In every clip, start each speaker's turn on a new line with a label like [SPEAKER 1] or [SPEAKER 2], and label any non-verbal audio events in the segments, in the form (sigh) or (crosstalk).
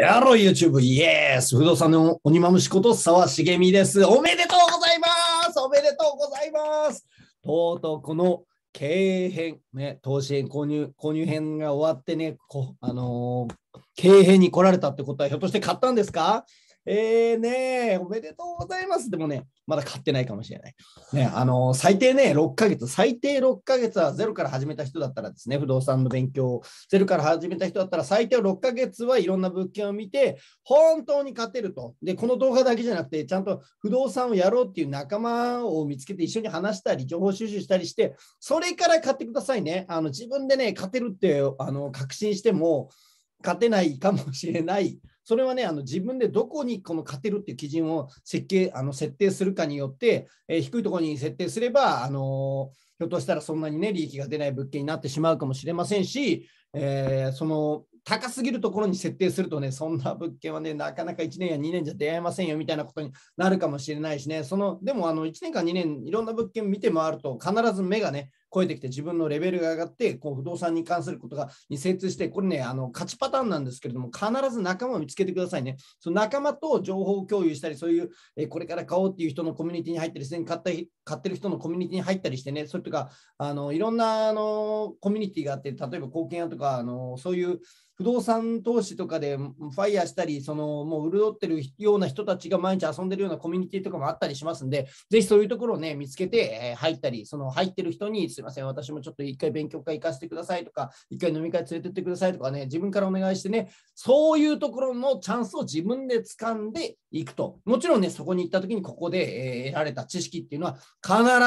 [SPEAKER 1] やろ YouTube、イエース不動産の鬼まむしこと沢茂美です。おめでとうございますおめでとうございますとうとうこの経営編、ね、投資編購入、購入編が終わってね、こあのー、経営編に来られたってことは、ひょっとして買ったんですかえーねえ、おめでとうございます。でもね、まだ買ってないかもしれない。ね、あのー、最低ね、6ヶ月、最低6ヶ月はゼロから始めた人だったらですね、不動産の勉強をゼロから始めた人だったら、最低6ヶ月はいろんな物件を見て、本当に勝てると。で、この動画だけじゃなくて、ちゃんと不動産をやろうっていう仲間を見つけて、一緒に話したり、情報収集したりして、それから買ってくださいね。あの自分でね、勝てるってあの確信しても、勝てないかもしれない。それはね、あの自分でどこにこの勝てるっていう基準を設計あの設定するかによって、えー、低いところに設定すれば、あのひょっとしたらそんなにね、利益が出ない物件になってしまうかもしれませんし、えー、その高すぎるところに設定するとね、そんな物件はね、なかなか1年や2年じゃ出会えませんよみたいなことになるかもしれないしね、そのでもあの1年か2年、いろんな物件見て回ると、必ず目がね、超えてきて自分のレベルが上がってこう不動産に関することがに精通してこれねあの勝ちパターンなんですけれども必ず仲間を見つけてくださいねその仲間と情報共有したりそういうえこれから買おうっていう人のコミュニティに入ったりすでに買った買ってる人のコミュニティに入ったりしてねそれとかあのいろんなあのコミュニティがあって例えば貢献屋とかあのそういう不動産投資とかでファイヤーしたり、そのもう潤ってるような人たちが毎日遊んでるようなコミュニティとかもあったりしますんで、ぜひそういうところをね、見つけて、え入ったり、その入ってる人にすいません、私もちょっと一回勉強会行かせてくださいとか、一回飲み会連れてってくださいとかね、自分からお願いしてね、そういうところのチャンスを自分で掴んでいくと。もちろんね、そこに行った時にここで、え得られた知識っていうのは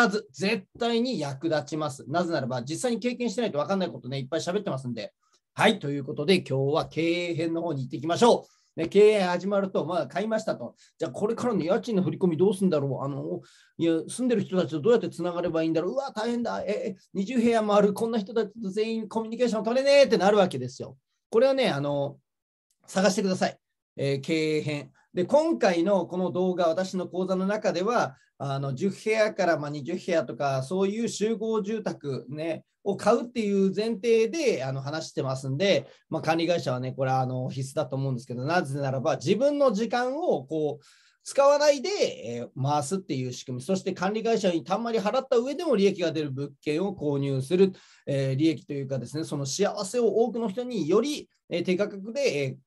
[SPEAKER 1] 必ず絶対に役立ちます。なぜならば、実際に経験してないと分かんないことね、いっぱい喋ってますんで。はい、ということで今日は経営編の方に行っていきましょう。ね、経営始まると、まあ、買いましたと。じゃあ、これからの家賃の振り込みどうするんだろうあのいや住んでる人たちとどうやってつながればいいんだろううわ、大変だ。え、20部屋もある。こんな人たちと全員コミュニケーション取れねえってなるわけですよ。これはね、あの探してください。えー、経営編。で今回のこの動画、私の講座の中では、あの10部屋からま20部屋とか、そういう集合住宅、ね、を買うっていう前提であの話してますんで、まあ、管理会社はね、これはあの必須だと思うんですけど、なぜならば、自分の時間をこう使わないで、え回すっていう仕組み、そして管理会社にたんまり払った上でも利益が出る物件を購入する、え利益というかですね、その幸せを多くの人により、え低価格で、え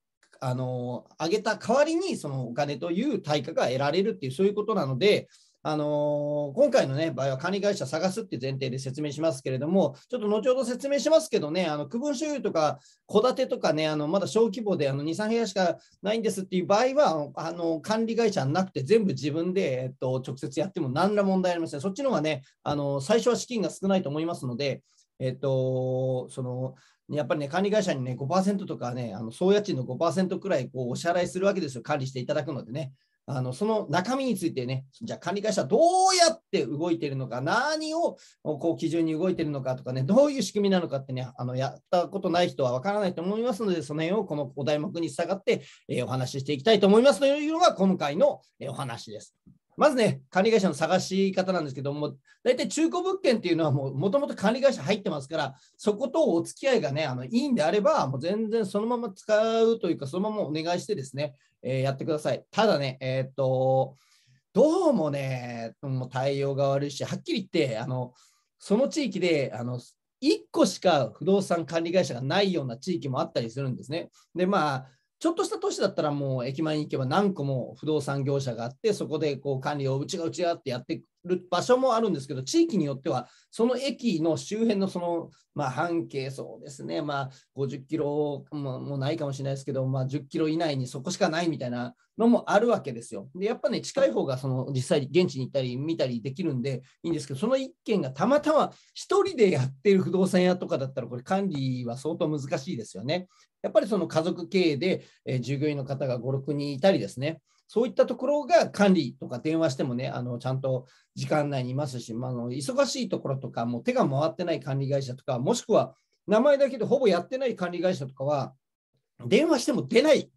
[SPEAKER 1] あの上げた代わりにそのお金という対価が得られるっていうそういうことなので、あの今回の、ね、場合は管理会社探すっていう前提で説明しますけれども、ちょっと後ほど説明しますけどね、あの区分所有とか戸建てとかね、あのまだ小規模であの2、3部屋しかないんですっていう場合は、あの管理会社なくて全部自分で、えっと、直接やっても何ら問題ありません。そっちの方がね、あの最初は資金が少ないと思いますので、えっと、そのやっぱりね、管理会社にね、5%とかね、あの総家賃の5%くらいこうお支払いするわけですよ、管理していただくのでね。あのその中身についてね、じゃあ管理会社どうやって動いているのか、何をこう基準に動いているのかとかね、どういう仕組みなのかってね、あのやったことない人はわからないと思いますので、その辺をこのお題目に従って、えー、お話ししていきたいと思いますというのが今回の、えー、お話です。まずね、管理会社の探し方なんですけども、大体中古物件っていうのはもう、ともと管理会社入ってますから、そことお付き合いがね、あのいいんであれば、もう全然そのまま使うというか、そのままお願いしてですね、えー、やってください。ただね、えー、っと、どうもね、もう対応が悪いし、はっきり言って、あの、その地域で、あの、1個しか不動産管理会社がないような地域もあったりするんですね。で、まあ、ちょっとした都市だったらもう駅前に行けば何個も不動産業者があって、そこでこう管理をうちがうちがってやってる場所もあるんですけど、地域によっては、その駅の周辺のその、まあ、半径、そうですね、まあ、50キロももないかもしれないですけど、まあ、10キロ以内にそこしかないみたいなのもあるわけですよ。で、やっぱね、近い方がその実際、現地に行ったり見たりできるんでいいんですけど、その1軒がたまたま1人でやってる不動産屋とかだったら、これ、管理は相当難しいですよね。やっぱりその家族経営で、えー、従業員の方が5、6人いたりですね。そういったところが管理とか電話してもね、あのちゃんと時間内にいますし、まあ、の忙しいところとか、もう手が回ってない管理会社とか、もしくは名前だけでほぼやってない管理会社とかは、電話しても出ない、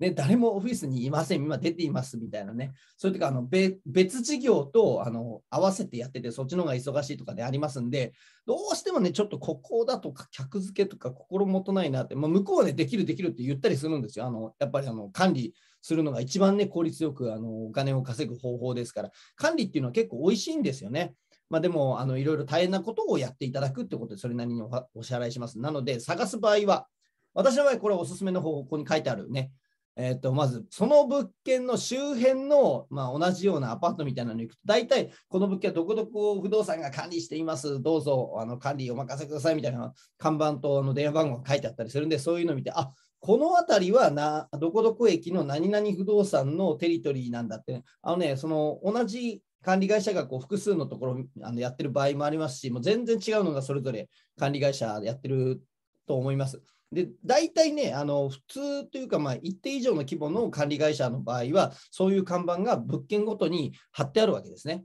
[SPEAKER 1] ね、誰もオフィスにいません、今出ていますみたいなね、そういうとかあの別事業とあの合わせてやってて、そっちの方が忙しいとかでありますんで、どうしてもね、ちょっとここだとか、客付けとか心もとないなって、まあ、向こうはね、できる、できるって言ったりするんですよ、あのやっぱりあの管理。するのが一番ね、効率よくあのお金を稼ぐ方法ですから、管理っていうのは結構美味しいんですよね。まあ、でも、あのいろいろ大変なことをやっていただくってことで、それなりにお支払いします。なので、探す場合は、私の場合、これおすすめの方法、ここに書いてあるね。えー、とまず、その物件の周辺の、まあ、同じようなアパートみたいなのに行くと、大体この物件はどこどこ不動産が管理しています、どうぞあの管理お任せくださいみたいな看板とあの電話番号が書いてあったりするんで、そういうのを見て、あこの辺りはなどこどこ駅の何々不動産のテリトリーなんだって、ね、あのね、その同じ管理会社がこう複数のところあのやってる場合もありますし、もう全然違うのがそれぞれ管理会社やってると思います。で大体ね、あの普通というか、ま一定以上の規模の管理会社の場合は、そういう看板が物件ごとに貼ってあるわけですね。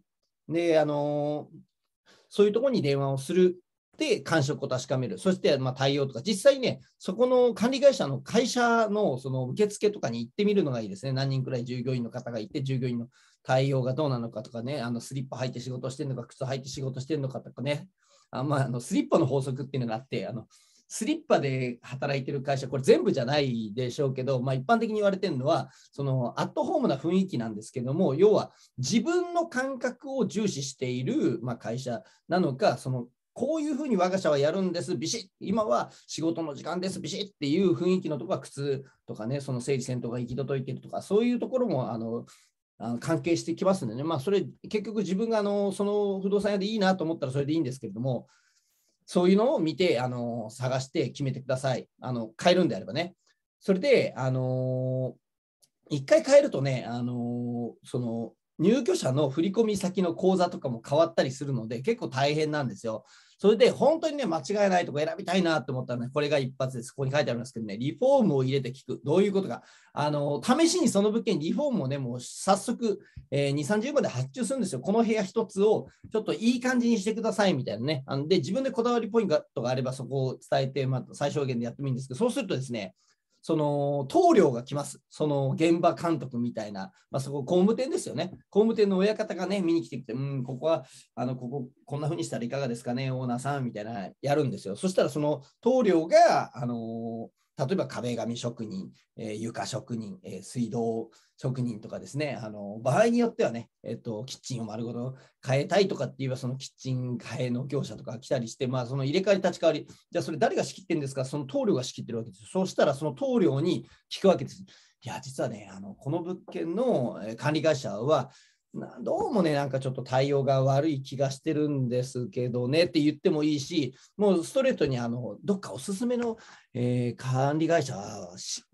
[SPEAKER 1] で、あのそういうところに電話をするで感触を確かめる、そしてま対応とか、実際ね、そこの管理会社の会社のその受付とかに行ってみるのがいいですね、何人くらい従業員の方がいて、従業員の対応がどうなのかとかね、あのスリッパ履いて仕事してるのか、靴履いて仕事してるのかとかね、あまあ、あのスリッパの法則っていうのがあって、あのスリッパで働いてる会社、これ全部じゃないでしょうけど、まあ、一般的に言われてるのは、そのアットホームな雰囲気なんですけども、要は自分の感覚を重視している、まあ、会社なのか、そのこういうふうに我が社はやるんです、ビシッ、今は仕事の時間です、ビシッっていう雰囲気のところは苦痛とかね、その政治戦闘が行き届いてるとか、そういうところもあのあの関係してきますんでね、まあ、それ、結局自分があのその不動産屋でいいなと思ったらそれでいいんですけれども、そういうのを見て、あの探して決めてください。あの変えるんであればね。それで、あの一回買えるとね、あのその入居者の振込先の口座とかも変わったりするので、結構大変なんですよ。それで本当にね、間違いないとこ選びたいなと思ったらね、これが一発です。ここに書いてあるんですけどね、リフォームを入れて聞く。どういうことか。あの、試しにその物件、リフォームをね、もう早速、えー、2、30万で発注するんですよ。この部屋1つをちょっといい感じにしてくださいみたいなね。あので、自分でこだわりポイントがあれば、そこを伝えて、まあ、最小限でやってもいいんですけど、そうするとですね、その棟梁が来ます、その現場監督みたいな、まあ、そこ、工務店ですよね、工務店の親方がね、見に来てきて、うん、ここは、あのここ、こんな風にしたらいかがですかね、オーナーさんみたいな、やるんですよ。そしたら、その棟梁が、あのー例えば壁紙職人、えー、床職人、えー、水道職人とかですね、あの場合によってはね、えーと、キッチンを丸ごと変えたいとかって言えば、そのキッチン替えの業者とか来たりして、まあ、その入れ替わり、立ち替わり、じゃあそれ誰が仕切ってるんですか、その棟梁が仕切ってるわけですそうしたら、その棟梁に聞くわけです。いや、実はね、あのこの物件の管理会社は、どうもね、なんかちょっと対応が悪い気がしてるんですけどねって言ってもいいし、もうストレートにあのどっかおすすめの、えー、管理会社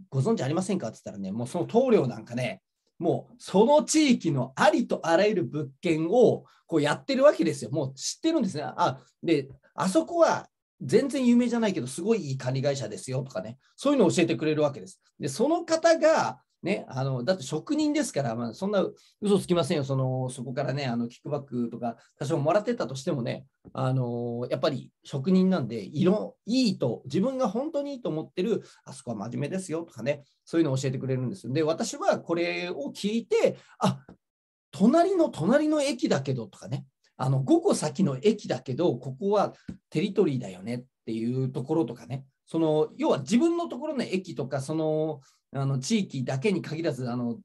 [SPEAKER 1] ご存知ありませんかって言ったらね、もうその棟梁なんかね、もうその地域のありとあらゆる物件をこうやってるわけですよ。もう知ってるんですね。あで、あそこは全然有名じゃないけど、すごいいい管理会社ですよとかね、そういうのを教えてくれるわけです。で、その方がね、あのだって職人ですから、まあ、そんな嘘つきませんよ、そのそこからね、あのキックバックとか多少もらってたとしてもね、あのやっぱり職人なんで色、いいと、自分が本当にいいと思ってる、あそこは真面目ですよとかね、そういうのを教えてくれるんですよ。で、私はこれを聞いて、あ隣の隣の駅だけどとかね、あの5個先の駅だけど、ここはテリトリーだよねっていうところとかね、その要は自分のところの駅とかそのあの地域だけに限らずあの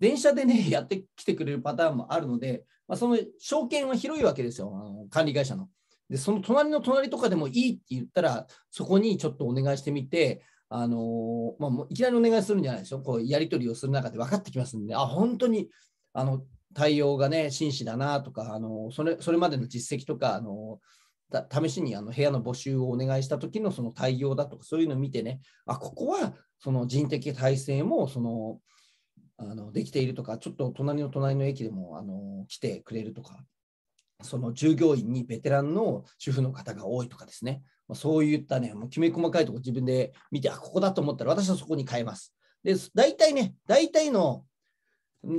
[SPEAKER 1] 電車でね (laughs) やってきてくれるパターンもあるので、まあ、その証券は広いわけですよあの管理会社の。でその隣の隣とかでもいいって言ったらそこにちょっとお願いしてみてあのまあ、いきなりお願いするんじゃないでしょこうやり取りをする中で分かってきますんであ本当にあの対応がね真摯だなとかあのそれそれまでの実績とかあの試しにあの部屋の募集をお願いした時のその対応だとかそういうのを見てねあここはその人的体制もそのあのできているとかちょっと隣の隣の駅でもあの来てくれるとかその従業員にベテランの主婦の方が多いとかですね、まそういったねもうきめ細かいとこ自分で見てあここだと思ったら私はそこに変えます。で大体ね大体の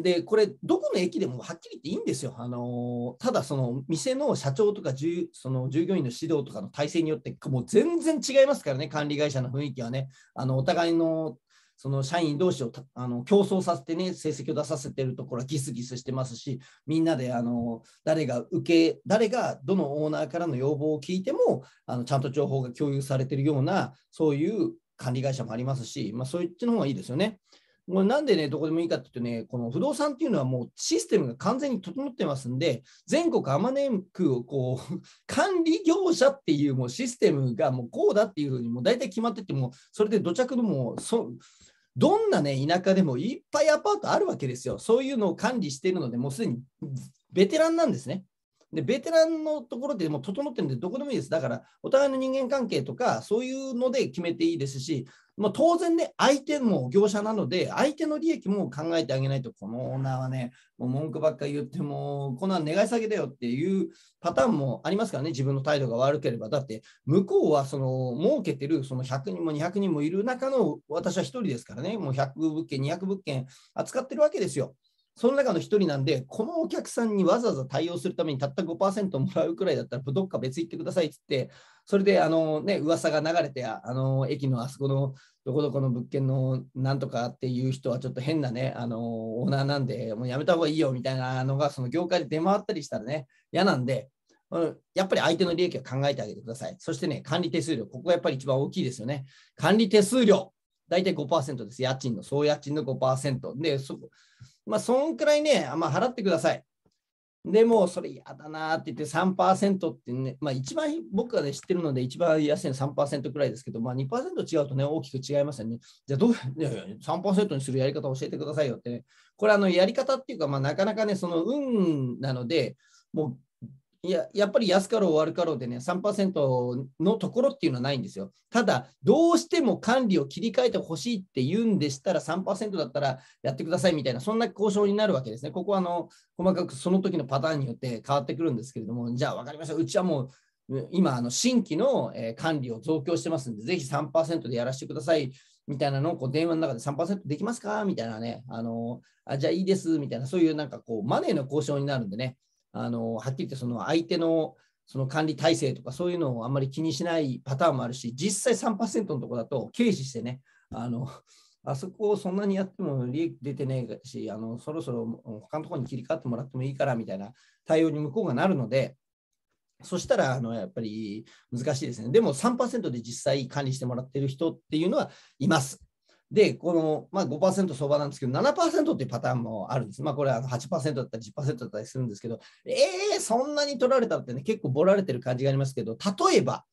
[SPEAKER 1] で、これ、どこの駅でもはっきり言っていいんですよ。あのただ、その店の社長とか従その従業員の指導とかの体制によって、もう全然違いますからね、管理会社の雰囲気はね。あのお互いのその社員同士をあの競争させてね、成績を出させてるところはギスギスしてますし、みんなであの誰が受け、誰がどのオーナーからの要望を聞いても、あのちゃんと情報が共有されてるような、そういう管理会社もありますし、まあ、そっちの方がいいですよね。もうなんでね、どこでもいいかっていうとね、この不動産っていうのはもうシステムが完全に整ってますんで、全国あまねくをこう、管理業者っていうもうシステムがもうこうだっていうふうにもう大体決まってても、それで土着のもう、そどんなね、田舎でもいっぱいアパートあるわけですよ。そういうのを管理しているので、もうすでにベテランなんですね。で、ベテランのところでもう整ってるんで、どこでもいいです。だから、お互いの人間関係とか、そういうので決めていいですし、まあ、当然ね、相手も業者なので、相手の利益も考えてあげないと、このオーナーはね、もう文句ばっかり言って、もこんなん願い下げだよっていうパターンもありますからね、自分の態度が悪ければ。だって、向こうはその儲けてるその100人も200人もいる中の私は1人ですからね、もう100物件、200物件扱ってるわけですよ。その中の1人なんで、このお客さんにわざわざ対応するためにたった5%もらうくらいだったら、どっか別行ってくださいって言って、それで、あのね、噂が流れて、あの、駅のあそこのどこどこの物件のなんとかっていう人はちょっと変なね、あの、オーナーなんで、もうやめた方がいいよみたいなのが、その業界で出回ったりしたらね、嫌なんで、やっぱり相手の利益は考えてあげてください。そしてね、管理手数料、ここがやっぱり一番大きいですよね。管理手数料、大体5%です。家賃の、総家賃の5%。で、そこ、まあ、そんくらいね、まあ、払ってください。でも、それ嫌だなって言って3%ってね、まあ、一番僕が、ね、知ってるので一番安いの3%くらいですけど、まあ2、2%違うとね、大きく違いますよね。じゃあどう、いやいや3%にするやり方を教えてくださいよって、ね、これあのやり方っていうか、まあ、なかなかね、その運なので、もういややっぱり安かろう悪かろうでね、3%のところっていうのはないんですよ。ただ、どうしても管理を切り替えてほしいって言うんでしたら3、だったらやってくださいみたいな、そんな交渉になるわけですね。ここはあの細かくその時のパターンによって変わってくるんですけれども、じゃあ分かりました、うちはもう今、あの新規の管理を増強してますんで、ぜひ3%でやらせてくださいみたいなのをこう電話の中で3%できますかみたいなね、あのあじゃあいいですみたいな、そういうなんかこうマネーの交渉になるんでね、あのはっきり言ってその相手のその管理体制とかそういうのをあんまり気にしないパターンもあるし、実際3%のとこだと軽視してね、あのあそこをそんなにやっても利益出てないし、あのそろそろ他のところに切り替わってもらってもいいからみたいな対応に向こうがなるので、そしたらあのやっぱり難しいですね。でも3%で実際管理してもらってる人っていうのはいます。で、この、まあ、5%相場なんですけど、7%っていうパターンもあるんです。まあ、これは8%だったり10%だったりするんですけど、ええー、そんなに取られたってね、結構ボられてる感じがありますけど、例えば、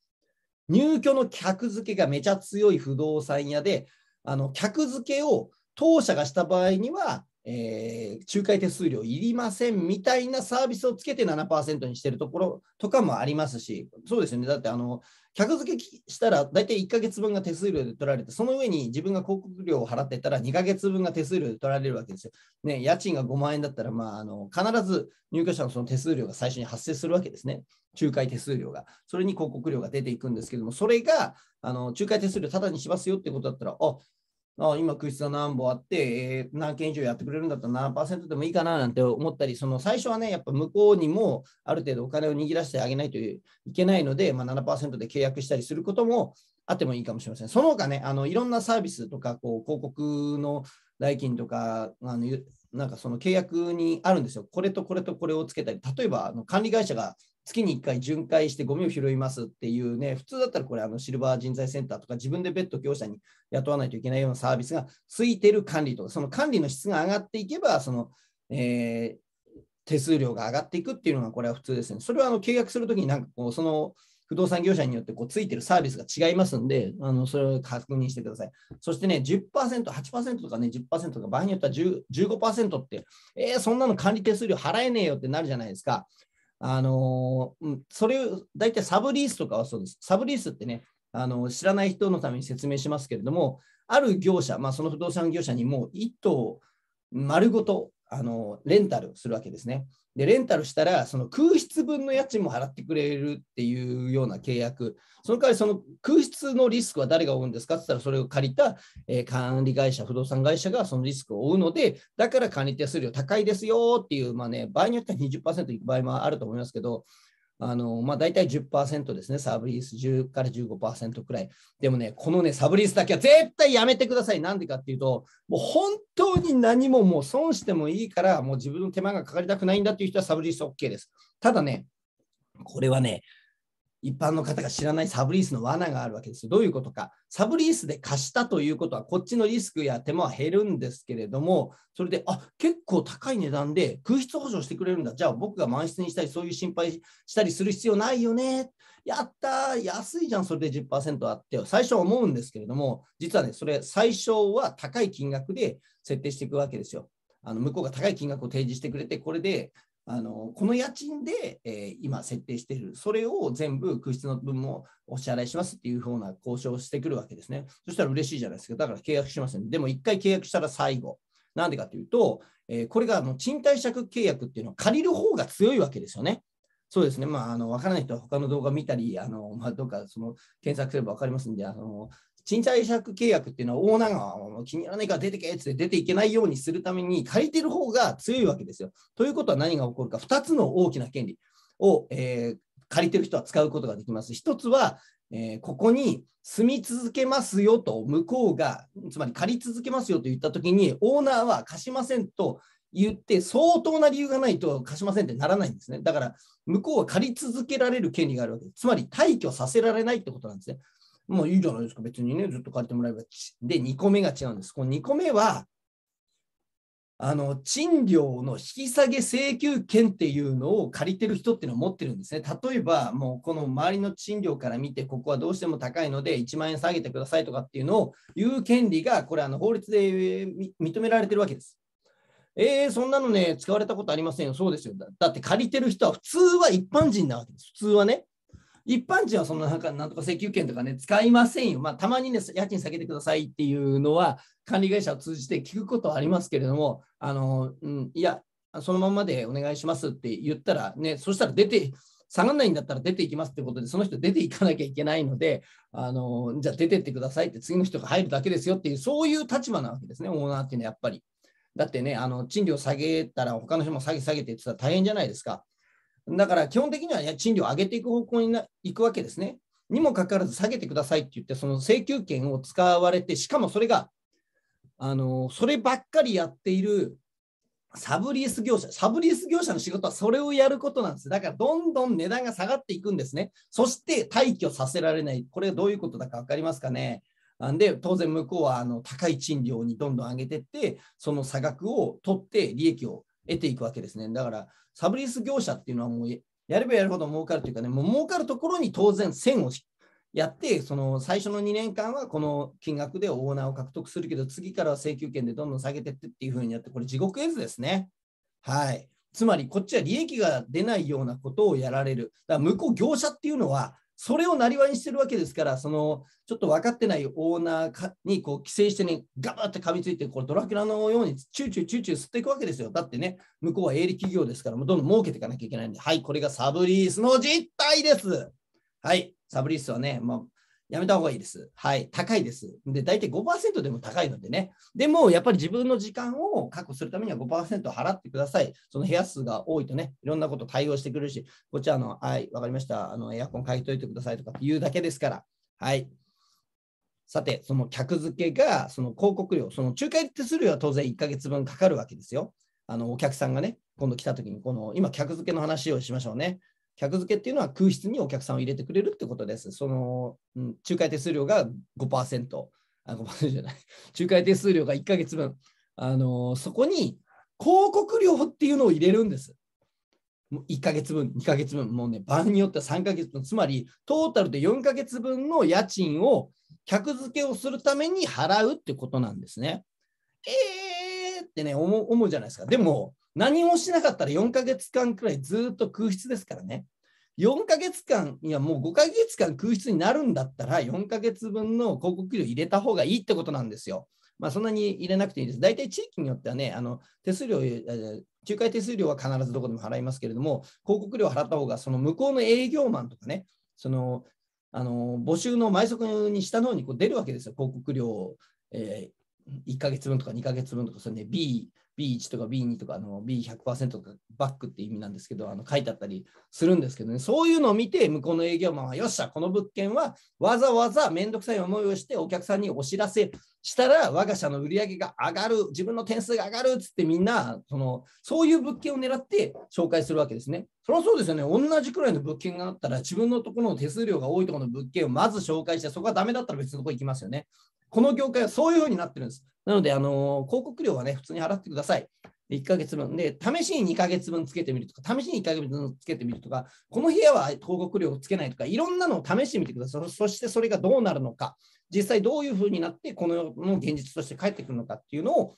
[SPEAKER 1] 入居の客付けがめちゃ強い不動産屋で、あの客付けを当社がした場合には、えー、仲介手数料いりませんみたいなサービスをつけて7%にしてるところとかもありますし、そうですよね、だってあの客付けしたら大体1ヶ月分が手数料で取られて、その上に自分が広告料を払ってたら2ヶ月分が手数料で取られるわけですよ。ね、家賃が5万円だったら、まあ、あの必ず入居者のその手数料が最初に発生するわけですね、仲介手数料が。それに広告料が出ていくんですけども、それがあの仲介手数料ただにしますよってことだったら、ああ今、空室は何本あって、えー、何件以上やってくれるんだったら何パーセントでもいいかななんて思ったり、その最初はね、やっぱ向こうにもある程度お金を握らせてあげないといけないので、まあ7、7%で契約したりすることもあってもいいかもしれません。その他ね、あのいろんなサービスとかこう広告の代金とかあの、なんかその契約にあるんですよ。これとこれとこれをつけたり、例えばあの管理会社が月に1回巡回してゴミを拾いますっていうね、普通だったらこれ、あのシルバー人材センターとか自分で別途業者に雇わないといけないようなサービスがついてる管理とか、その管理の質が上がっていけば、その、えー、手数料が上がっていくっていうのがこれは普通ですね。それはあの契約するときになんかこう、その不動産業者によってこうついてるサービスが違いますんで、あのそれを確認してください。そしてね、10%、8%とかね、10%とか、場合によっては10 15%って、えー、そんなの管理手数料払えねえよってなるじゃないですか。あのー、それを大体サブリースとかはそうです。サブリースってね、あの知らない人のために説明しますけれども、ある業者、まあ、その不動産業者にもう1棟丸ごとあのレンタルするわけですね。で、レンタルしたら、その空室分の家賃も払ってくれるっていうような契約、その代わりその空室のリスクは誰が負うんですかって言ったら、それを借りた、えー、管理会社、不動産会社がそのリスクを負うので、だから管理手数料高いですよっていう、まあね、場合によっては20%いく場合もあると思いますけど、あの、まあ、大体10%ですね、サブリース10から15%くらい。でもね、このね、サブリースだけは絶対やめてください。なんでかっていうと、もう本当に何ももう損してもいいから、もう自分の手間がかかりたくないんだっていう人はサブリース OK です。ただね、これはね、一般の方が知らないサブリースの罠があるわけですよ。どういうことか。サブリースで貸したということは、こっちのリスクや手間は減るんですけれども、それで、あ結構高い値段で空室保証してくれるんだ。じゃあ僕が満室にしたり、そういう心配したりする必要ないよね。やったー、安いじゃん、それで10%あって最初思うんですけれども、実はね、それ、最初は高い金額で設定していくわけですよ。あの向こうが高い金額を提示してくれて、これであのこの家賃で、えー、今設定している、それを全部空室の分もお支払いしますっていうふうな交渉をしてくるわけですね。そしたら嬉しいじゃないですか。だから契約しません、ね。でも一回契約したら最後。なんでかというと、えー、これがあの賃貸借契約っていうのは借りる方が強いわけですよね。そうですね、まあ、あの分からない人は他の動画見たり、あのまあ、どうかその検索すれば分かりますんで、あの賃貸借契約っていうのはオーナーが気に入らないから出てけって出ていけないようにするために借りてる方が強いわけですよ。ということは何が起こるか2つの大きな権利を、えー、借りてる人は使うことができます。1つは、えー、ここに住み続けますよと向こうがつまり借り続けますよと言った時にオーナーは貸しませんと言って相当な理由がないと貸しませんってならないんですね。だから向こうは借り続けられる権利があるわけです。つまり退去させられないってことなんですね。もういいじゃないですか、別にね、ずっと借りてもらえば。で、2個目が違うんです。この2個目は、あの賃料の引き下げ請求権っていうのを借りてる人っていうのを持ってるんですね。例えば、もうこの周りの賃料から見て、ここはどうしても高いので、1万円下げてくださいとかっていうのを言う権利が、これ、法律で認められてるわけです。えー、そんなのね、使われたことありませんよ。そうですよ。だって借りてる人は、普通は一般人なわけです。普通はね。一般人はそんなんなんとか請求権とかね、使いませんよ。まあ、たまにね、家賃下げてくださいっていうのは、管理会社を通じて聞くことはありますけれども、あの、うん、いや、そのままでお願いしますって言ったら、ね、そしたら出て、下がらないんだったら出ていきますってことで、その人出ていかなきゃいけないので、あの、じゃあ出てってくださいって次の人が入るだけですよっていう、そういう立場なわけですね、オーナーっていうのはやっぱり。だってね、あの賃料下げたら他の人も下げ下げてって言ったら大変じゃないですか。だから基本的には賃料を上げていく方向にいくわけですね。にもかかわらず下げてくださいって言って、その請求権を使われて、しかもそれが、あのそればっかりやっているサブリース業者、サブリース業者の仕事はそれをやることなんです。だからどんどん値段が下がっていくんですね。そして退去させられない。これはどういうことだか分かりますかね。で当然向こうはあの高い賃料にどんどん上げていって、その差額を取って利益を得ていくわけですね。だから、サブリース業者っていうのはもう、やればやるほど儲かるというかね、もう儲かるところに当然線をやって、その最初の2年間はこの金額でオーナーを獲得するけど、次からは請求権でどんどん下げてってっていうふうにやって、これ地獄絵図ですね。はい。つまり、こっちは利益が出ないようなことをやられる。だから、向こう業者っていうのは、それをなりわにしてるわけですから、そのちょっと分かってないオーナーにこう寄生してね、ガバって噛みついて、これドラキュラのようにチューチューチューチュー吸っていくわけですよ。だってね、向こうは営利企業ですから、もうどんどん儲けていかなきゃいけないんで、はい、これがサブリースの実態です。はい、サブリースはね、まあ、やめた方がいいです。はい。高いです。で、大体5%でも高いのでね。でも、やっぱり自分の時間を確保するためには5%払ってください。その部屋数が多いとね、いろんなこと対応してくれるし、こっちはあの、はい、わかりました。あの、エアコン買いといてくださいとかって言うだけですから。はい。さて、その客付けが、その広告料、その仲介手数料は当然1ヶ月分かかるわけですよ。あの、お客さんがね、今度来た時に、この、今、客付けの話をしましょうね。客付けっていうのは空室にお客さんを入れてくれるってことです。その、うん、仲介手数料が5%、あ、5%じゃない、仲介手数料が1ヶ月分、あのそこに広告料っていうのを入れるんです。1ヶ月分、2ヶ月分、もうね、場合によっては3ヶ月分、つまりトータルで4ヶ月分の家賃を客付けをするために払うってことなんですね。えーってね、思うじゃないですか。でも、何もしなかったら4ヶ月間くらいずっと空室ですからね。4ヶ月間、いやもう5ヶ月間空室になるんだったら、4ヶ月分の広告料入れた方がいいってことなんですよ。まあ、そんなに入れなくていいです。大体地域によってはね、あの手数料、仲介手数料は必ずどこでも払いますけれども、広告料払った方が、その向こうの営業マンとかね、そのあの募集の毎速に下の方にこう出るわけですよ、広告料、えー、1ヶ月分とか2ヶ月分とか、それで、ね、B B1 とか B2 とかの B100% とかバックって意味なんですけどあの書いてあったりするんですけどねそういうのを見て向こうの営業マンはよっしゃこの物件はわざわざ面倒くさい思いをしてお客さんにお知らせしたら我が社の売り上げが上がる自分の点数が上がるっつってみんなそのそういう物件を狙って紹介するわけですね。それはそうですよね同じくらいの物件があったら自分のところの手数料が多いところの物件をまず紹介してそこがダメだったら別のとこ行きますよね。この業界はそういうふうになってるんです。なので、あの広告料はね、普通に払ってください。1ヶ月分で、試しに2ヶ月分つけてみるとか、試しに1ヶ月分つけてみるとか、この部屋は広告料をつけないとか、いろんなのを試してみてください。そしてそれがどうなるのか、実際どういうふうになって、この世の現実として返ってくるのかっていうのを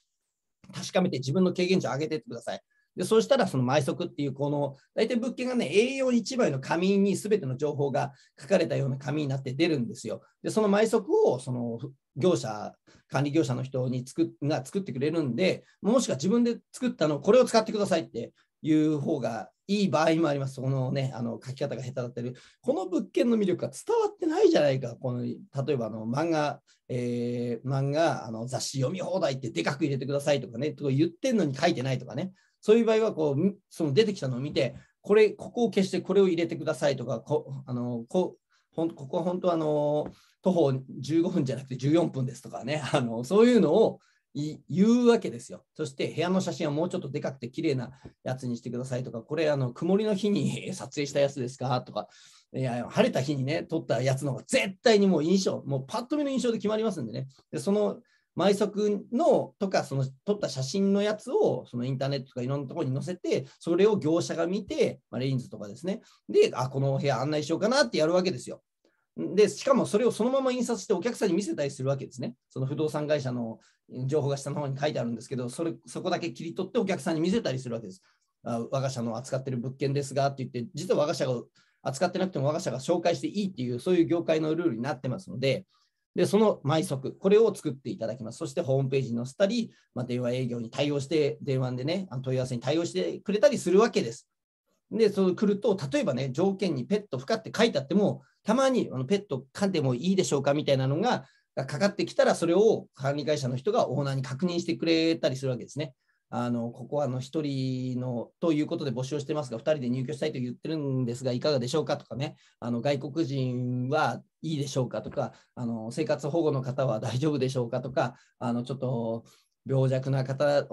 [SPEAKER 1] 確かめて自分の経験値を上げていってください。で、そうしたらその埋足っていう、この、大体物件がね、栄養1枚の紙に全ての情報が書かれたような紙になって出るんですよ。で、その埋足を、その、業者、管理業者の人に作が作ってくれるんで、もしくは自分で作ったの、これを使ってくださいっていう方がいい場合もあります。このね、あの書き方が下手だったり、この物件の魅力が伝わってないじゃないか。この例えばあの漫画、えー、漫画あの雑誌読み放題ってでかく入れてくださいとかね、とか言ってんのに書いてないとかね。そういう場合はこうその出てきたのを見てこれここを消してこれを入れてくださいとかこあのこほんここは本当あの徒歩15分じゃなくて14分ですとかね (laughs) あのそういうのを言うわけですよ。そして部屋の写真はもうちょっとでかくて綺麗なやつにしてくださいとか、これあの曇りの日に (laughs) 撮影したやつですかとか、いや晴れた日にね、撮ったやつの方が絶対にもう印象、もうパッと見の印象で決まりますんでね、でその毎速のとか、その撮った写真のやつを、そのインターネットとかいろんなところに載せて、それを業者が見て、まあ、レインズとかですね、で、あ、この部屋案内しようかなってやるわけですよ。で、しかもそれをそのまま印刷してお客さんに見せたりするわけですね。その不動産会社の情報が下の方に書いてあるんですけど、それそこだけ切り取ってお客さんに見せたりするわけです。あ我が社の扱ってる物件ですがって言って、実は我が社が扱ってなくても我が社が紹介していいっていう、そういう業界のルールになってますので、で、その毎速、これを作っていただきます。そしてホームページに載せたり、まあ、電話営業に対応して、電話でね、問い合わせに対応してくれたりするわけです。で、その来ると、例えばね、条件にペット不可って書いてあっても、たまにあのペット飼ってもいいでしょうかみたいなのがかかってきたら、それを管理会社の人がオーナーに確認してくれたりするわけですね。あのここはあの1人のということで募集をしてますが、2人で入居したいと言ってるんですが、いかがでしょうかとかね、あの外国人はいいでしょうかとか、あの生活保護の方は大丈夫でしょうかとか、あのちょっと病弱な方、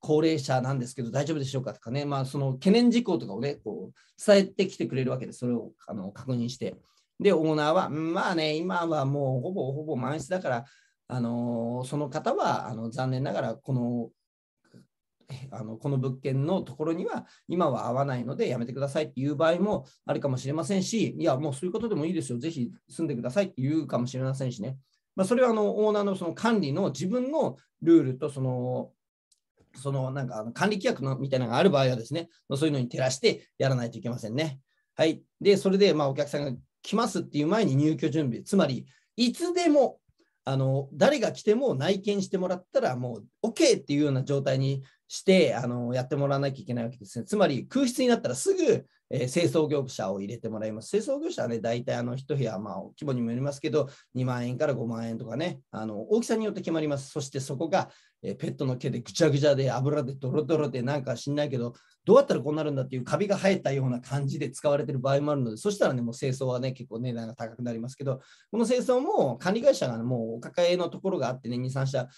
[SPEAKER 1] 高齢者なんですけど大丈夫でしょうかとかね、まあ、その懸念事項とかを、ね、こう伝えてきてくれるわけで、それをあの確認して。で、オーナーは、まあね、今はもうほぼほぼ満室だから、あのその方はあの残念ながらこのあのこの物件のところには今は合わないのでやめてくださいっていう場合もあるかもしれませんし、いや、もうそういうことでもいいですよ、ぜひ住んでくださいって言うかもしれませんしね。まあ、それはあのオーナーのその管理の自分のルールとそのそのなんか管理規約のみたいなのがある場合はですね、そういうのに照らしてやらないといけませんね。はい。で、それでまあお客さんが来ますっていう前に入居準備、つまり、いつでもあの誰が来ても内見してもらったら、もう OK っていうような状態にしてあのやってもらわなきゃいけないわけですね。つまり空室になったらすぐ、えー、清掃業者を入れてもらいます。清掃業者はね、大体あの1部屋、まあ、規模にもよりますけど、2万円から5万円とかね、あの大きさによって決まります。そしてそこが、えー、ペットの毛でぐちゃぐちゃで油でドロドロでなんか知んないけど、どうやったらこうなるんだっていうカビが生えたような感じで使われてる場合もあるので、そしたらね、もう清掃はね、結構値段が高くなりますけど、この清掃も管理会社が、ね、もうお抱えのところがあってね、2、3社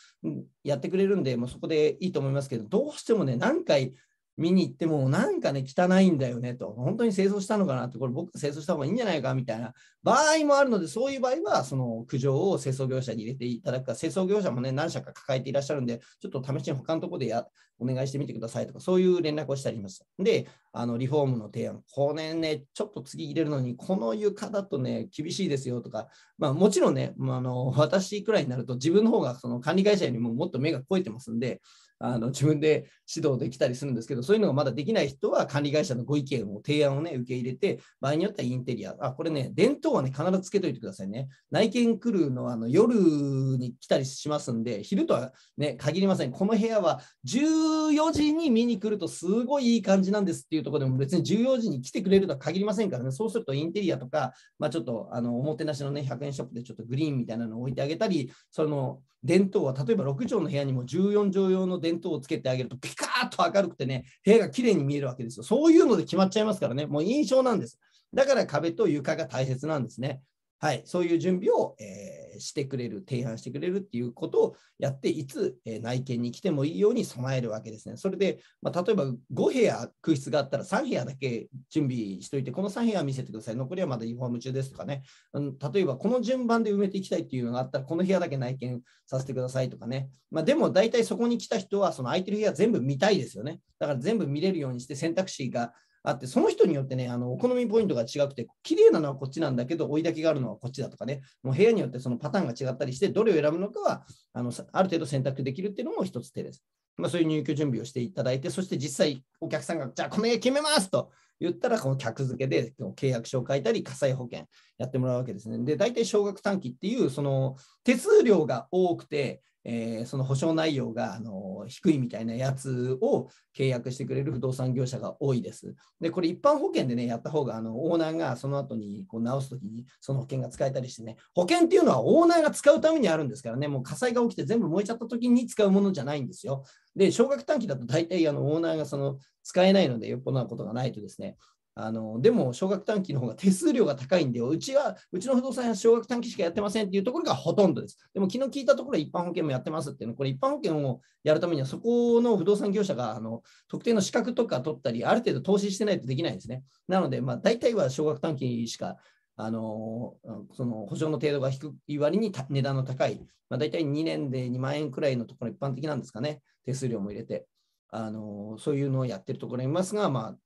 [SPEAKER 1] やってくれるんで、もうそこでいいと思いますけど、どどうしてもね、何回見に行っても、なんかね、汚いんだよねと、本当に清掃したのかなって、これ僕が清掃した方がいいんじゃないかみたいな場合もあるので、そういう場合は、その苦情を清掃業者に入れていただくか、清掃業者もね、何社か抱えていらっしゃるんで、ちょっと試しに他のところでやお願いしてみてくださいとか、そういう連絡をしたりします。で、あのリフォームの提案、これね、ちょっと次入れるのに、この床だとね、厳しいですよとか、まあ、もちろんね、まあ、あの私くらいになると、自分の方がその管理会社よりももっと目が肥えてますんで、あの自分で指導できたりするんですけど、そういうのがまだできない人は管理会社のご意見を、提案をね、受け入れて、場合によってはインテリア、あ、これね、伝統はね、必ずつけといてくださいね。内見クルーのあの夜に来たりしますんで、昼とはね、限りません。この部屋は14時に見に来るとすごいいい感じなんですっていうところでも、別に14時に来てくれるとは限りませんからね、そうするとインテリアとか、まあ、ちょっとあのおもてなしのね、100円ショップでちょっとグリーンみたいなのを置いてあげたり、その電灯は例えば6畳の部屋にも14畳用の電灯をつけてあげるとピカーッと明るくてね部屋が綺麗に見えるわけですよそういうので決まっちゃいますからねもう印象なんですだから壁と床が大切なんですねはい、そういう準備を、えー、してくれる、提案してくれるっていうことをやって、いつ、えー、内見に来てもいいように備えるわけですね。それで、まあ、例えば5部屋空室があったら3部屋だけ準備しといて、この3部屋見せてください、残りはまだリフォーム中ですとかね、うん、例えばこの順番で埋めていきたいっていうのがあったら、この部屋だけ内見させてくださいとかね。まあ、でも大体そこに来た人は、その空いてる部屋全部見たいですよね。だから全部見れるようにして選択肢があって、その人によってね、あのお好みポイントが違くて、綺麗なのはこっちなんだけど、追い焚きがあるのはこっちだとかね、もう部屋によってそのパターンが違ったりして、どれを選ぶのかはあのある程度選択できるっていうのも一つ手です。まあ、そういう入居準備をしていただいて、そして実際お客さんが、じゃあこの家決めますと言ったら、この客付けで契約書を書いたり、火災保険やってもらうわけですね。で、大体少額短期っていう、その手数料が多くて、えー、その保証内容があの低いみたいなやつを契約してくれる不動産業者が多いです。で、これ一般保険でね、やった方があのオーナーがその後にこう直すときにその保険が使えたりしてね、保険っていうのはオーナーが使うためにあるんですからね、もう火災が起きて全部燃えちゃったときに使うものじゃないんですよ。で、奨学短期だと大体あのオーナーがその使えないので、よっぽどなことがないとですね、あのでも、奨学短期の方が手数料が高いんで、うちは、うちの不動産は奨学短期しかやってませんっていうところがほとんどです。でも、昨日聞いたところ、一般保険もやってますっていうのこれ、一般保険をやるためには、そこの不動産業者があの特定の資格とか取ったり、ある程度投資してないとできないんですね。なので、まあ、大体は奨学短期しかあのその保証の程度が低い割に値段の高い、まあ、大体2年で2万円くらいのところ、一般的なんですかね、手数料も入れて、あのそういうのをやってるところいますが、まあ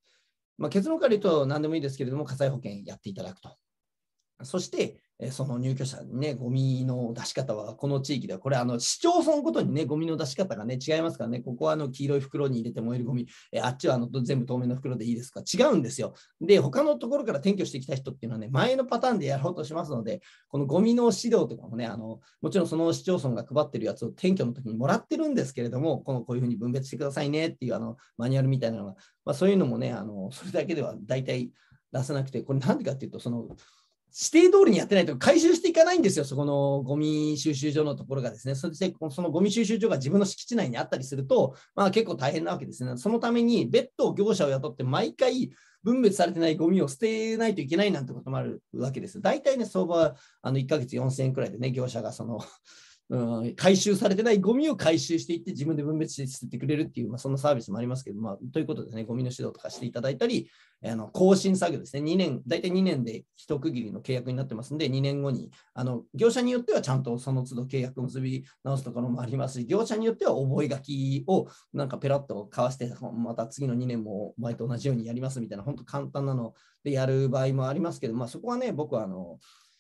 [SPEAKER 1] まあ、結論から言うと何でもいいですけれども、火災保険やっていただくとそして、その入居者にね、ゴミの出し方は、この地域では、これ、あの、市町村ごとにね、ゴミの出し方がね、違いますからね、ここはあの、黄色い袋に入れて燃えるゴミ、えあっちはあの、全部透明の袋でいいですか違うんですよ。で、他のところから転居してきた人っていうのはね、前のパターンでやろうとしますので、このゴミの指導とかもね、あの、もちろんその市町村が配ってるやつを転居の時にもらってるんですけれども、この、こういうふうに分別してくださいねっていう、あの、マニュアルみたいなのが、まあ、そういうのもね、あの、それだけでは大体出さなくて、これなんでかっていうと、その、指定通りにやってないと回収していかないんですよ、そこのゴミ収集所のところがですね。そしてそのゴミ収集所が自分の敷地内にあったりすると、まあ、結構大変なわけですね。そのために別途業者を雇って毎回分別されてないゴミを捨てないといけないなんてこともあるわけです。大体ね、相場はあの1ヶ月4000円くらいでね、業者がそのうん、回収されてないゴミを回収していって自分で分別して捨ててくれるっていう、まあ、そんなサービスもありますけど、まあ、ということですね、ゴミの指導とかしていただいたり、あの更新作業ですね、2年、大体2年で一区切りの契約になってますんで、2年後に、あの業者によってはちゃんとその都度契約結び直すところもありますし、業者によっては覚書をなんかペラッと交わして、また次の2年も前と同じようにやりますみたいな、本当簡単なのでやる場合もありますけど、まあ、そこはね、僕はあの、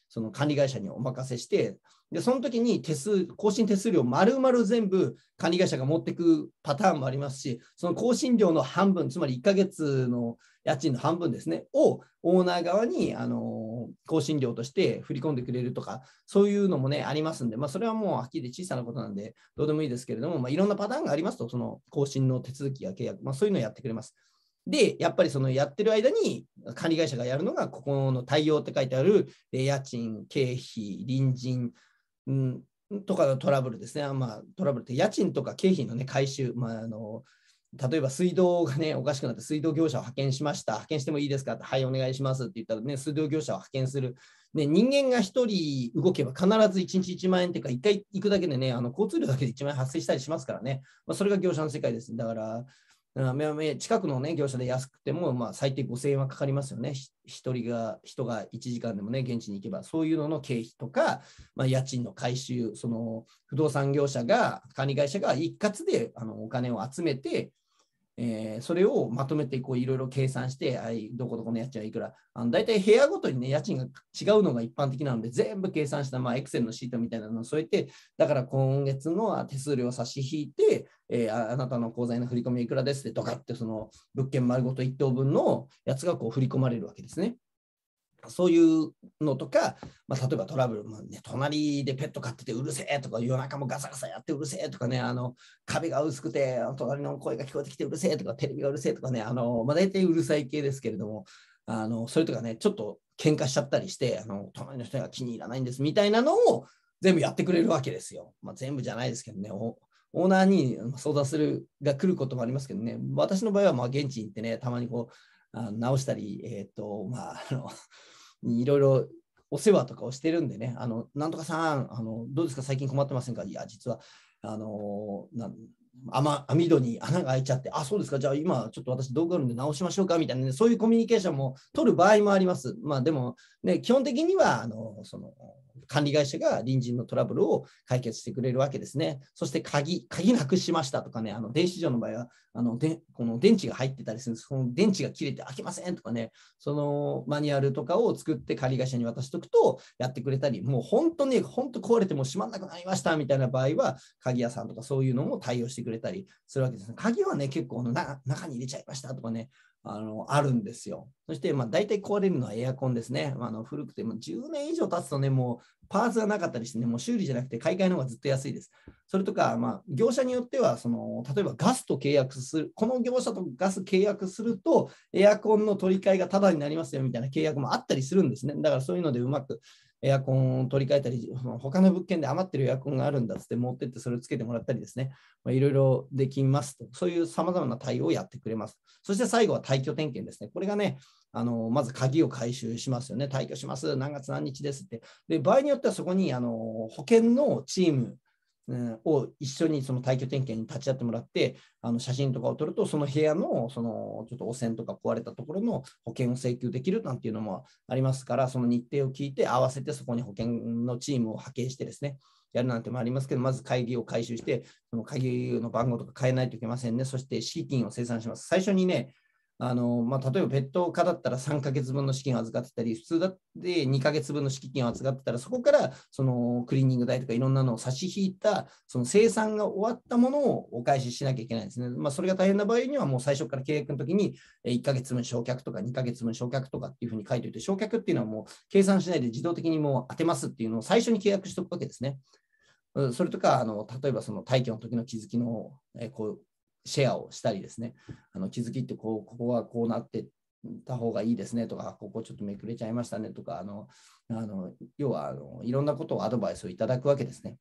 [SPEAKER 1] その管理会社にお任せして、で、その時に手数、更新手数料丸々全部管理会社が持ってくパターンもありますし、その更新料の半分、つまり1ヶ月の家賃の半分ですね、をオーナー側にあの更新料として振り込んでくれるとか、そういうのもね、ありますんで、まあ、それはもうはっきり小さなことなんで、どうでもいいですけれども、まあ、いろんなパターンがありますと、その更新の手続きや契約、まあ、そういうのをやってくれます。で、やっぱりそのやってる間に管理会社がやるのが、ここの対応って書いてある、家賃、経費、隣人、うん、とかのトラブルですね。まあ、トラブルって家賃とか経費の、ね、回収、まああの、例えば水道が、ね、おかしくなって水道業者を派遣しました、派遣してもいいですかって、はい、お願いしますって言ったら、ね、水道業者を派遣する。ね、人間が1人動けば必ず1日1万円というか、1回行くだけでね、あの交通量だけで1万円発生したりしますからね、まあ、それが業者の世界です。だから、近くの、ね、業者で安くても、まあ、最低5000円はかかりますよね。一人が、人が1時間でもね、現地に行けば、そういうのの経費とか、まあ、家賃の回収、その不動産業者が、管理会社が一括であのお金を集めて、えー、それをまとめてこういろいろ計算して、はい、どこどこの家賃はいくら、あの大体部屋ごとに、ね、家賃が違うのが一般的なので、全部計算した、エクセルのシートみたいなのを添えて、だから今月の手数料を差し引いて、えー、あなたの口座への振り込みいくらですって、ドカってその物件丸ごと1等分のやつがこう振り込まれるわけですね。そういうのとか、まあ、例えばトラブル、まあね、隣でペット飼っててうるせえとか、夜中もガサガサやってうるせえとかね、あの壁が薄くて、隣の声が聞こえてきてうるせえとか、テレビがうるせえとかね、あのまあ、大体うるさい系ですけれども、あのそれとかね、ちょっと喧嘩しちゃったりして、あの隣の人が気に入らないんですみたいなのを全部やってくれるわけですよ。まあ、全部じゃないですけどね。オーナーに相談するが来ることもありますけどね、私の場合はまあ現地に行ってね、たまにこう、あ直したり、えっ、ー、と、まあ、あのにいろいろお世話とかをしてるんでね、あのなんとかさんあの、どうですか、最近困ってませんかいや、実は、あのな網網戸に穴が開いちゃって、あ、そうですか、じゃあ今ちょっと私道具あるんで直しましょうかみたいな、ね、そういうコミュニケーションも取る場合もあります。まあでも、ね、基本的にはあのその管理会社が隣人のトラブルを解決してくれるわけですね。そして鍵、鍵なくしましたとかね、あの電子錠の場合はあのでこの電池が入ってたりするんです、その電池が切れて開けませんとかね、そのマニュアルとかを作って管理会社に渡しておくとやってくれたり、もう本当ね、本当壊れても閉まんなくなりましたみたいな場合は、鍵屋さんとかそういうのも対応してくれたりするわけですね。鍵はね、結構の中に入れちゃいましたとかね、あのあるんですよ。そして、まあ、大体壊れるのはエアコンですね。あの古くても10年以上経つとね、もうパーツがなかったりしてね、もう修理じゃなくて買い替えの方がずっと安いです。それとか、まあ、業者によってはその、例えばガスと契約する、この業者とガス契約すると、エアコンの取り替えがタダになりますよみたいな契約もあったりするんですね。だからそういうのでうまくエアコンを取り替えたり、(laughs) 他の物件で余ってるエアコンがあるんだっつって持ってってそれをつけてもらったりですね、いろいろできますと、そういうさまざまな対応をやってくれます。そして最後は退去点検ですね。これがね、あのまず鍵を回収しますよね、退去します、何月何日ですって。で場合によってはそこにあの保険のチームうん、を一緒にその退去点検に立ち会ってもらって、あの写真とかを撮ると、その部屋のそのちょっと汚染とか壊れたところの保険を請求できるなんていうのもありますから、その日程を聞いて、合わせてそこに保険のチームを派遣してですね、やるなんてもありますけど、まず会議を回収して、その会議の番号とか変えないといけませんね、そして資金を生産します。最初にね、あのまあ、例えばペット家だったら3ヶ月分の資金を預かってたり、普通だって2ヶ月分の資金を預かってたら、そこからそのクリーニング代とかいろんなのを差し引いた、その生産が終わったものをお返ししなきゃいけないんですね。まあ、それが大変な場合には、もう最初から契約の時に1ヶ月分焼却とか2ヶ月分焼却とかっていうふうに書いておいて、焼却っていうのはもう計算しないで自動的にもう当てますっていうのを最初に契約しておくわけですね。それとか、あの例えばその退去の時の気づきの、えこうシェアをしたりですね、あの気づきってこうここはこうなってた方がいいですねとか、ここちょっとめくれちゃいましたねとか、あのあの要はあのいろんなことをアドバイスをいただくわけですね。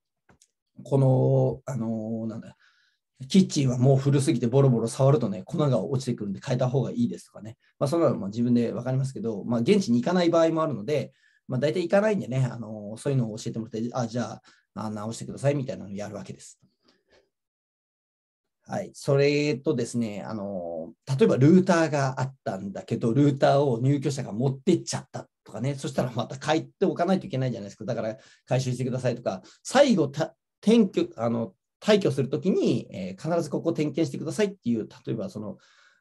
[SPEAKER 1] この、あのなんだキッチンはもう古すぎてボロボロ触るとね、粉が落ちてくるんで変えた方がいいですとかね。まあ、そんなのも自分で分かりますけど、まあ、現地に行かない場合もあるので、まあ、大体行かないんでね、あのそういうのを教えてもらって、あ、じゃあ、あ直してくださいみたいなのをやるわけです。はい、それとですねあの、例えばルーターがあったんだけど、ルーターを入居者が持ってっちゃったとかね、そしたらまた帰っておかないといけないじゃないですか、だから回収してくださいとか、最後た転居あの、退去するときに、えー、必ずここ点検してくださいっていう、例えばその、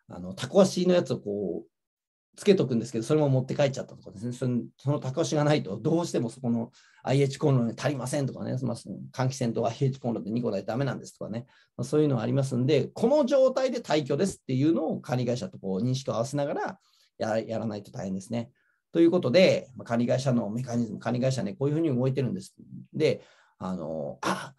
[SPEAKER 1] あのタコ足のやつをこうつけとくんですけど、それも持って帰っちゃったとかですね、そのタコ足がないと、どうしてもそこの IH コンロに足りませんとかね、まあ、換気扇と IH コンロで2個台ダメなんですとかね、まあ、そういうのはありますんで、この状態で退去ですっていうのを管理会社とこう認識を合わせながらややらないと大変ですね。ということで、まあ、管理会社のメカニズム、管理会社ね、こういうふうに動いてるんです。で、あの、あ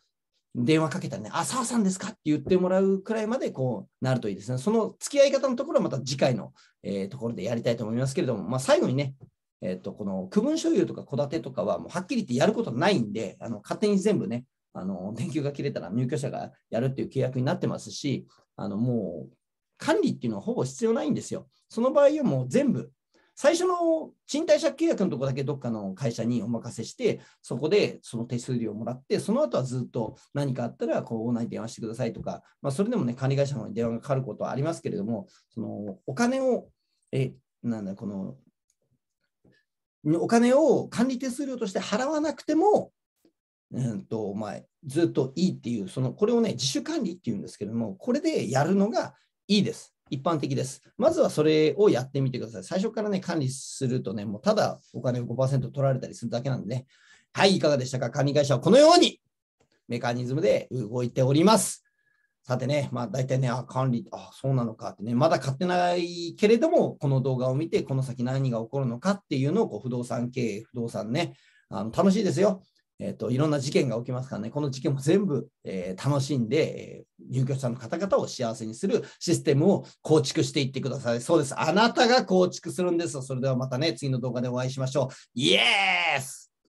[SPEAKER 1] 電話かけたらね、あ、澤さんですかって言ってもらうくらいまでこうなるといいですね。その付き合い方のところはまた次回の、えー、ところでやりたいと思いますけれども、まあ、最後にね、えっと、この区分所有とか戸建てとかは、もうはっきり言ってやることないんで、あの勝手に全部ね、あの電球が切れたら入居者がやるっていう契約になってますし、あのもう管理っていうのはほぼ必要ないんですよ。その場合はもう全部、最初の賃貸借契約のところだけどっかの会社にお任せして、そこでその手数料をもらって、その後はずっと何かあったらこうオーナーに電話してくださいとか、まあ、それでもね、管理会社の方に電話がかかることはありますけれども、そのお金を、えなんだこのお金を管理手数料として払わなくても、うんとまあ、ずっといいっていう、そのこれを、ね、自主管理っていうんですけども、これでやるのがいいです。一般的です。まずはそれをやってみてください。最初からね、管理するとね、もうただお金を5%取られたりするだけなんでね。はい、いかがでしたか管理会社はこのようにメカニズムで動いております。さてね、まあ、大体ね、あ管理、あそうなのかってね、まだ買ってないけれども、この動画を見て、この先何が起こるのかっていうのをこう不動産経営、不動産ね、あの楽しいですよ。えっと、いろんな事件が起きますからね、この事件も全部、えー、楽しんで、えー、入居者の方々を幸せにするシステムを構築していってください。そうです。あなたが構築するんです。それではまたね、次の動画でお会いしましょう。イエース